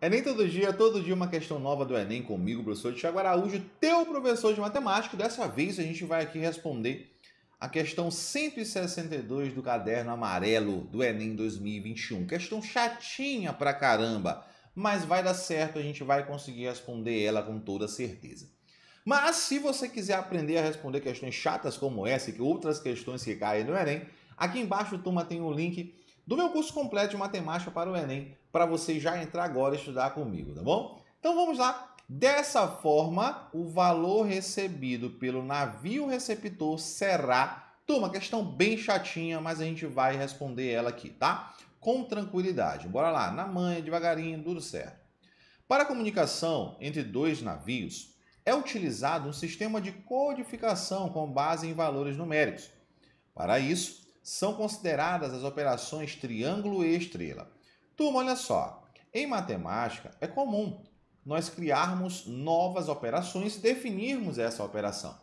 Enem é todo dia, todo dia uma questão nova do Enem comigo, professor Tiago Araújo, teu professor de matemática. Dessa vez a gente vai aqui responder a questão 162 do caderno amarelo do Enem 2021. Questão chatinha pra caramba, mas vai dar certo, a gente vai conseguir responder ela com toda certeza. Mas se você quiser aprender a responder questões chatas como essa e outras questões que caem no Enem, aqui embaixo, turma, tem o um link do meu curso completo de matemática para o Enem, para você já entrar agora e estudar comigo, tá bom? Então vamos lá. Dessa forma, o valor recebido pelo navio receptor será. Turma, questão bem chatinha, mas a gente vai responder ela aqui, tá? Com tranquilidade. Bora lá, na manha, devagarinho, tudo certo. Para a comunicação entre dois navios, é utilizado um sistema de codificação com base em valores numéricos. Para isso, são consideradas as operações triângulo e estrela. Turma, olha só. Em matemática, é comum nós criarmos novas operações e definirmos essa operação.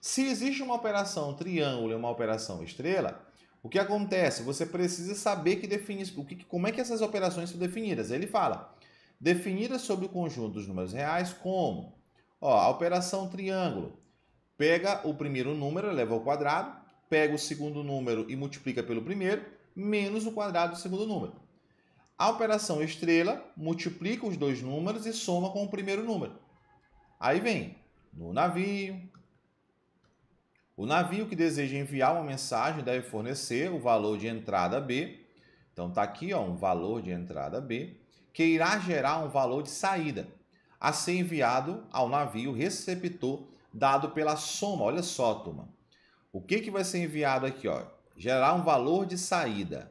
Se existe uma operação triângulo e uma operação estrela, o que acontece? Você precisa saber que define, o que, como é que essas operações são definidas. Ele fala, definidas sobre o conjunto dos números reais como ó, a operação triângulo pega o primeiro número, eleva ao quadrado, pega o segundo número e multiplica pelo primeiro, menos o quadrado do segundo número. A operação estrela multiplica os dois números e soma com o primeiro número. Aí vem no navio. O navio que deseja enviar uma mensagem deve fornecer o valor de entrada B. Então está aqui, ó, um valor de entrada B, que irá gerar um valor de saída a ser enviado ao navio receptor dado pela soma. Olha só, turma. O que, que vai ser enviado aqui? Ó? Gerar um valor de saída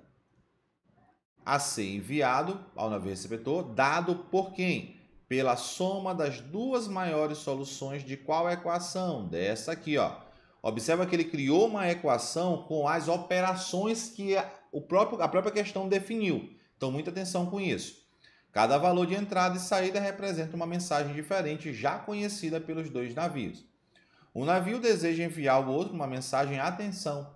a ser enviado ao navio receptor, dado por quem? Pela soma das duas maiores soluções de qual equação? Dessa aqui, ó. Observa que ele criou uma equação com as operações que o próprio, a própria questão definiu. Então, muita atenção com isso. Cada valor de entrada e saída representa uma mensagem diferente já conhecida pelos dois navios. O navio deseja enviar ao outro uma mensagem atenção.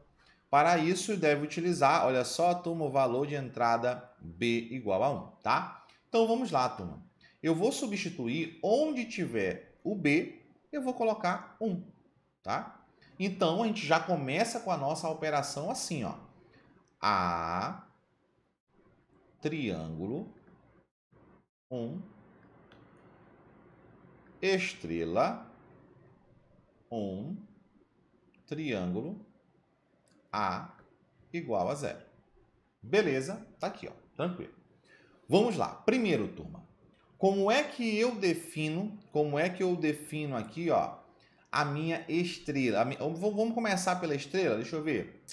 Para isso, deve utilizar, olha só, turma, o valor de entrada B igual a 1, tá? Então vamos lá, turma. Eu vou substituir onde tiver o B, eu vou colocar 1, tá? Então a gente já começa com a nossa operação assim, ó. A triângulo 1 estrela um triângulo A igual a zero. Beleza? Tá aqui, ó. Tranquilo. Vamos lá. Primeiro, turma. Como é que eu defino, como é que eu defino aqui, ó, a minha estrela? A minha, vamos começar pela estrela? Deixa eu ver.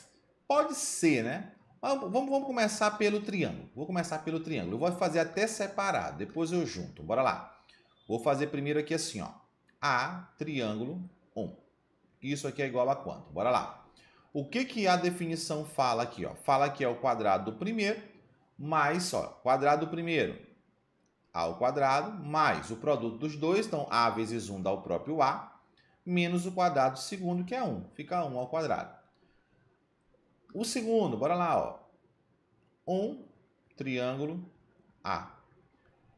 Pode ser, né? Ah, vamos, vamos começar pelo triângulo. Vou começar pelo triângulo. Eu vou fazer até separado, depois eu junto. Bora lá. Vou fazer primeiro aqui assim, ó. A, triângulo, 1. Isso aqui é igual a quanto? Bora lá. O que, que a definição fala aqui? Ó? Fala que é o quadrado do primeiro mais, ó, quadrado do primeiro ao quadrado mais o produto dos dois, então a vezes 1 dá o próprio a, menos o quadrado do segundo, que é 1, fica 1 ao quadrado. O segundo, bora lá, ó. 1, triângulo A.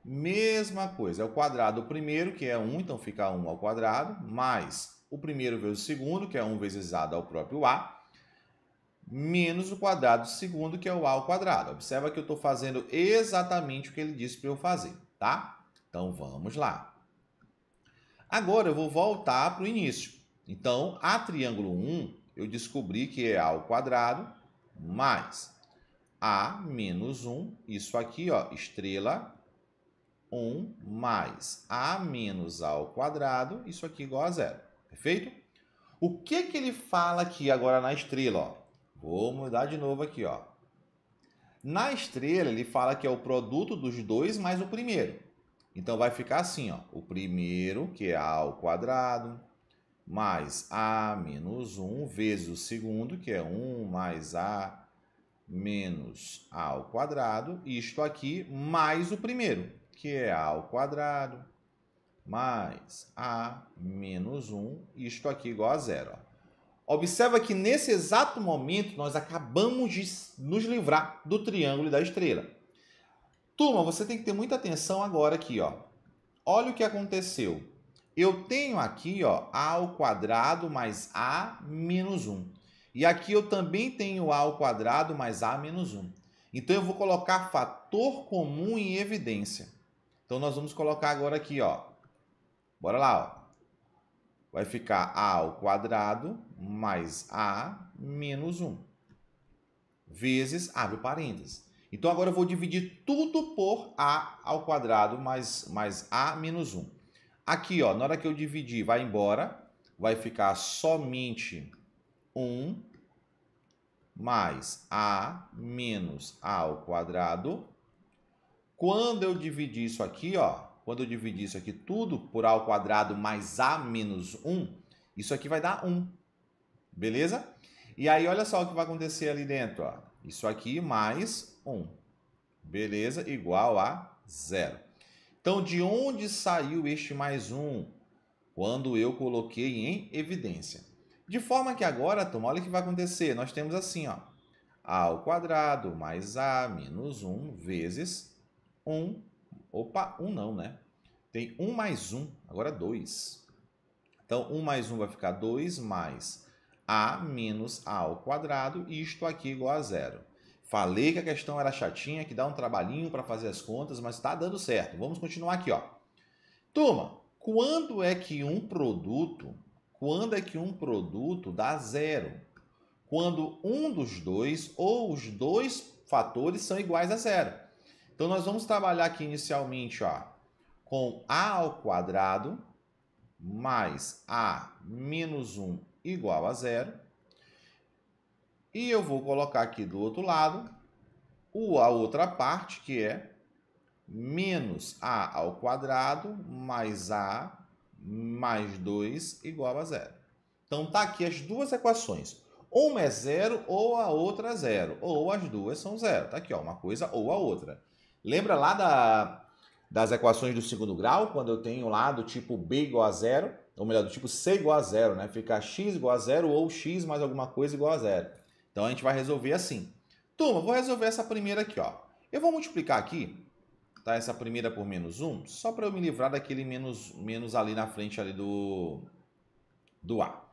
Mesma coisa, é o quadrado do primeiro, que é 1, então fica 1 ao quadrado, mais o primeiro vezes o segundo, que é 1 vezes A ao próprio A, menos o quadrado do segundo, que é o A ao quadrado. Observa que eu estou fazendo exatamente o que ele disse para eu fazer, tá? Então, vamos lá. Agora, eu vou voltar para o início. Então, A triângulo 1, eu descobri que é A ao quadrado mais A menos 1, isso aqui, ó, estrela 1 mais A menos A ao quadrado, isso aqui igual a zero. Perfeito? O que que ele fala aqui agora na estrela? Ó? Vou mudar de novo aqui. Ó. Na estrela, ele fala que é o produto dos dois mais o primeiro. Então, vai ficar assim. Ó, o primeiro, que é A ao quadrado, mais A menos 1, vezes o segundo, que é 1 mais A menos A ao quadrado. Isto aqui, mais o primeiro, que é A ao quadrado, mais A menos 1, isto aqui igual a zero. Observa que nesse exato momento nós acabamos de nos livrar do triângulo e da estrela. Turma, você tem que ter muita atenção agora aqui, ó. Olha o que aconteceu. Eu tenho aqui, ó, a ao quadrado mais a menos 1. E aqui eu também tenho a ao quadrado mais a menos 1. Então eu vou colocar fator comum em evidência. Então nós vamos colocar agora aqui, ó, Bora lá, ó. Vai ficar a ao quadrado mais a menos 1. Vezes, abre parênteses. Então, agora eu vou dividir tudo por a ao quadrado mais, mais a menos 1. Aqui, ó, na hora que eu dividir, vai embora. Vai ficar somente 1 mais a menos a ao quadrado. Quando eu dividir isso aqui, ó, quando eu dividir isso aqui tudo por A ao quadrado mais A menos 1, isso aqui vai dar 1. Beleza? E aí, olha só o que vai acontecer ali dentro. Ó. Isso aqui mais 1. Beleza? Igual a zero. Então, de onde saiu este mais 1? Quando eu coloquei em evidência. De forma que agora, turma, olha o que vai acontecer. Nós temos assim, ó. A ao quadrado mais A menos 1 vezes 1 Opa, um não, né? Tem um mais um, agora dois. Então, um mais um vai ficar 2 mais a menos a ao quadrado, e isto aqui é igual a zero. Falei que a questão era chatinha, que dá um trabalhinho para fazer as contas, mas está dando certo. Vamos continuar aqui, ó. Turma, quando é que um produto, quando é que um produto dá zero? Quando um dos dois ou os dois fatores são iguais a zero. Então nós vamos trabalhar aqui inicialmente ó, com a ao quadrado mais a menos 1 igual a zero. E eu vou colocar aqui do outro lado o, a outra parte, que é menos a ao quadrado mais a mais 2 igual a zero. Então tá aqui as duas equações. Uma é zero ou a outra é zero, ou as duas são zero. Tá aqui, ó, uma coisa ou a outra. Lembra lá da, das equações do segundo grau, quando eu tenho lá do tipo B igual a zero, ou melhor, do tipo C igual a zero, né? Fica x igual a zero ou x mais alguma coisa igual a zero. Então a gente vai resolver assim. Turma, vou resolver essa primeira aqui, ó. Eu vou multiplicar aqui, tá? Essa primeira por menos 1, só para eu me livrar daquele menos, menos ali na frente ali do, do A.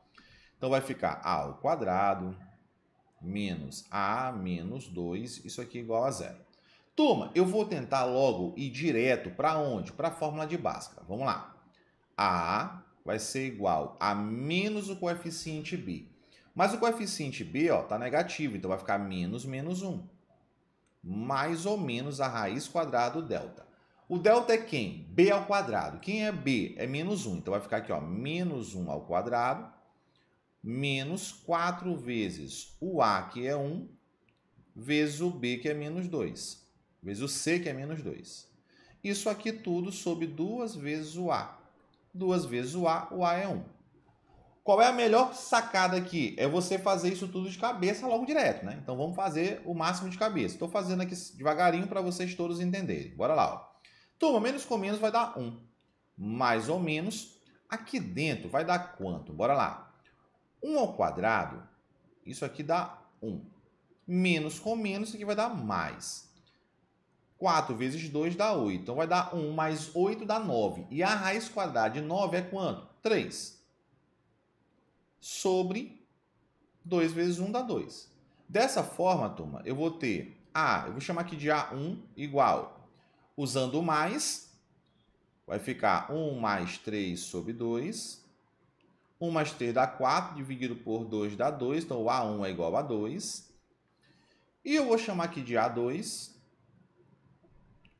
Então vai ficar A ao quadrado menos A menos 2, isso aqui é igual a zero. Turma, eu vou tentar logo ir direto para onde? Para a fórmula de Bhaskara. Vamos lá. A vai ser igual a menos o coeficiente B. Mas o coeficiente B está negativo, então vai ficar menos menos 1. Mais ou menos a raiz quadrada do delta. O delta é quem? B ao quadrado. Quem é B? É menos 1. Então vai ficar aqui, ó, menos 1 ao quadrado, menos 4 vezes o A, que é 1, vezes o B, que é menos 2 vezes o C, que é menos 2. Isso aqui tudo sob duas vezes o A. Duas vezes o A, o A é 1. Qual é a melhor sacada aqui? É você fazer isso tudo de cabeça logo direto, né? Então vamos fazer o máximo de cabeça. Estou fazendo aqui devagarinho para vocês todos entenderem. Bora lá, ó. Turma, menos com menos vai dar 1. Mais ou menos. Aqui dentro vai dar quanto? Bora lá. 1 ao quadrado, isso aqui dá 1. Menos com menos, isso aqui vai dar mais. 4 vezes 2 dá 8. Então, vai dar 1 mais 8 dá 9. E a raiz quadrada de 9 é quanto? 3. Sobre 2 vezes 1 dá 2. Dessa forma, turma, eu vou ter A, ah, eu vou chamar aqui de A1 igual, usando o mais, vai ficar 1 mais 3 sobre 2. 1 mais 3 dá 4, dividido por 2 dá 2, então o A1 é igual a 2. E eu vou chamar aqui de A2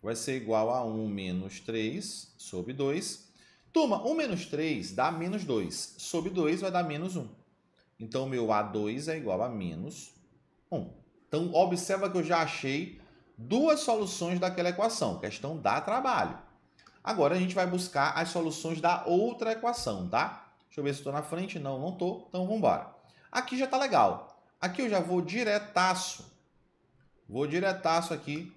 vai ser igual a 1 menos 3 sobre 2. Turma, 1 menos 3 dá menos 2. Sobre 2 vai dar menos 1. Então, meu A2 é igual a menos 1. Então, observa que eu já achei duas soluções daquela equação. Questão dá trabalho. Agora, a gente vai buscar as soluções da outra equação, tá? Deixa eu ver se estou na frente. Não, não estou. Então, vamos embora. Aqui já está legal. Aqui eu já vou diretaço. Vou diretaço aqui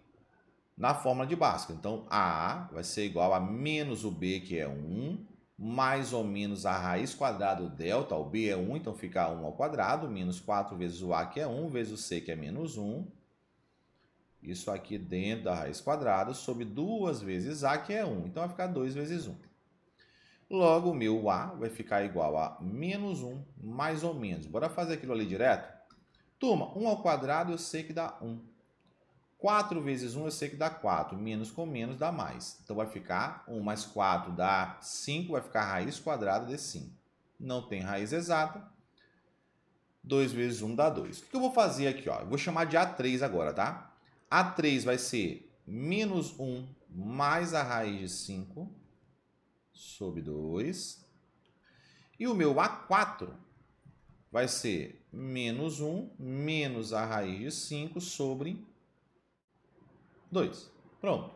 na fórmula de Bhaskara. Então, A vai ser igual a menos o B, que é 1, mais ou menos a raiz quadrada do delta, o B é 1, então fica 1 ao quadrado, menos 4 vezes o A, que é 1, vezes o C, que é menos 1. Isso aqui dentro da raiz quadrada, sobre 2 vezes A, que é 1. Então, vai ficar 2 vezes 1. Logo, o meu A vai ficar igual a menos 1, mais ou menos. Bora fazer aquilo ali direto? Turma, 1 ao quadrado eu sei que dá 1. 4 vezes 1 eu sei que dá 4, menos com menos dá mais. Então vai ficar 1 mais 4 dá 5, vai ficar raiz quadrada de 5. Não tem raiz exata. 2 vezes 1 dá 2. O que eu vou fazer aqui? Ó? Eu vou chamar de A3 agora, tá? A3 vai ser menos 1 mais a raiz de 5 sobre 2. E o meu A4 vai ser menos 1 menos a raiz de 5 sobre 2. 2. Pronto.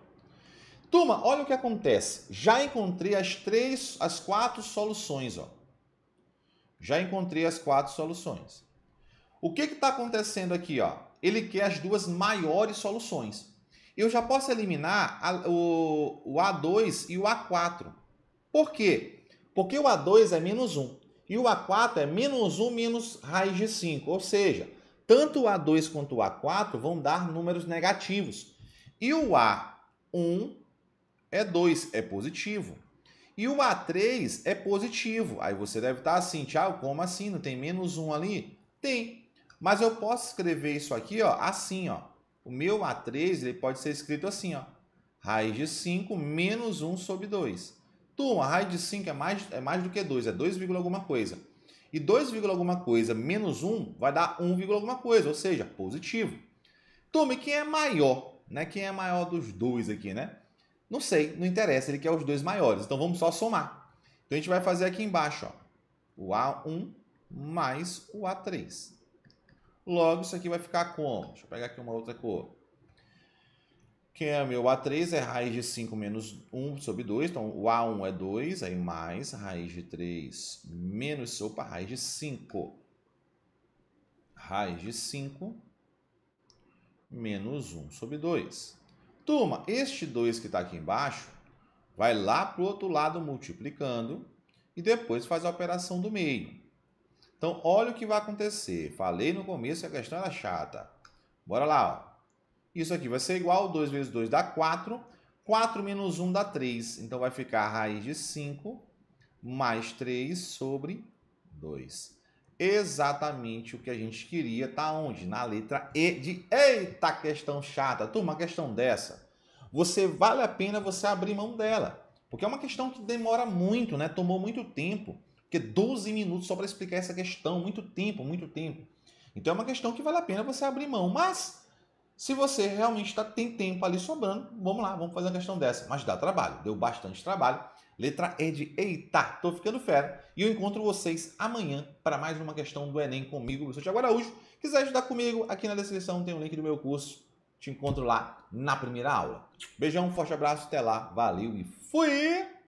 Turma, olha o que acontece. Já encontrei as três, as quatro soluções, ó. Já encontrei as quatro soluções. O que está acontecendo aqui, ó? Ele quer as duas maiores soluções. Eu já posso eliminar a, o, o A2 e o A4. Por quê? Porque o A2 é menos 1 e o A4 é menos 1 menos raiz de 5. Ou seja, tanto o A2 quanto o A4 vão dar números negativos. E o A1 é 2, é positivo. E o A3 é positivo. Aí você deve estar tá assim, Thiago, como assim? Não tem menos 1 ali? Tem. Mas eu posso escrever isso aqui ó, assim. Ó. O meu A3 ele pode ser escrito assim. Ó. Raiz de 5 menos 1 sobre 2. Turma, raiz de 5 é mais, é mais do que 2, é 2, alguma coisa. E 2, alguma coisa menos 1 vai dar 1, alguma coisa, ou seja, positivo. Turma, e quem é maior? né? Quem é maior dos dois aqui, né? Não sei, não interessa, ele quer os dois maiores. Então vamos só somar. Então a gente vai fazer aqui embaixo, ó, o A1 mais o A3. Logo, isso aqui vai ficar como? Deixa eu pegar aqui uma outra cor. Quem é meu A3 é raiz de 5 menos 1 sobre 2. Então, o A1 é 2, aí mais raiz de 3 menos, opa, raiz de 5. Raiz de 5 menos 1 sobre 2. Turma, este 2 que está aqui embaixo vai lá para o outro lado multiplicando e depois faz a operação do meio. Então, olha o que vai acontecer. Falei no começo que a questão era chata. Bora lá. Ó. Isso aqui vai ser igual, 2 vezes 2 dá 4, 4 menos 1 dá 3. Então, vai ficar a raiz de 5 mais 3 sobre 2 exatamente o que a gente queria, tá onde? Na letra E de eita questão chata. Turma, questão dessa, você vale a pena você abrir mão dela, porque é uma questão que demora muito, né? Tomou muito tempo, porque 12 minutos só para explicar essa questão, muito tempo, muito tempo. Então é uma questão que vale a pena você abrir mão, mas se você realmente tá, tem tempo ali sobrando, vamos lá, vamos fazer uma questão dessa. Mas dá trabalho, deu bastante trabalho. Letra E de Eita, tô ficando fera. E eu encontro vocês amanhã para mais uma questão do Enem comigo, professor Tiago Araújo. Quiser ajudar comigo, aqui na descrição tem o um link do meu curso. Te encontro lá na primeira aula. Beijão, forte abraço, até lá, valeu e fui!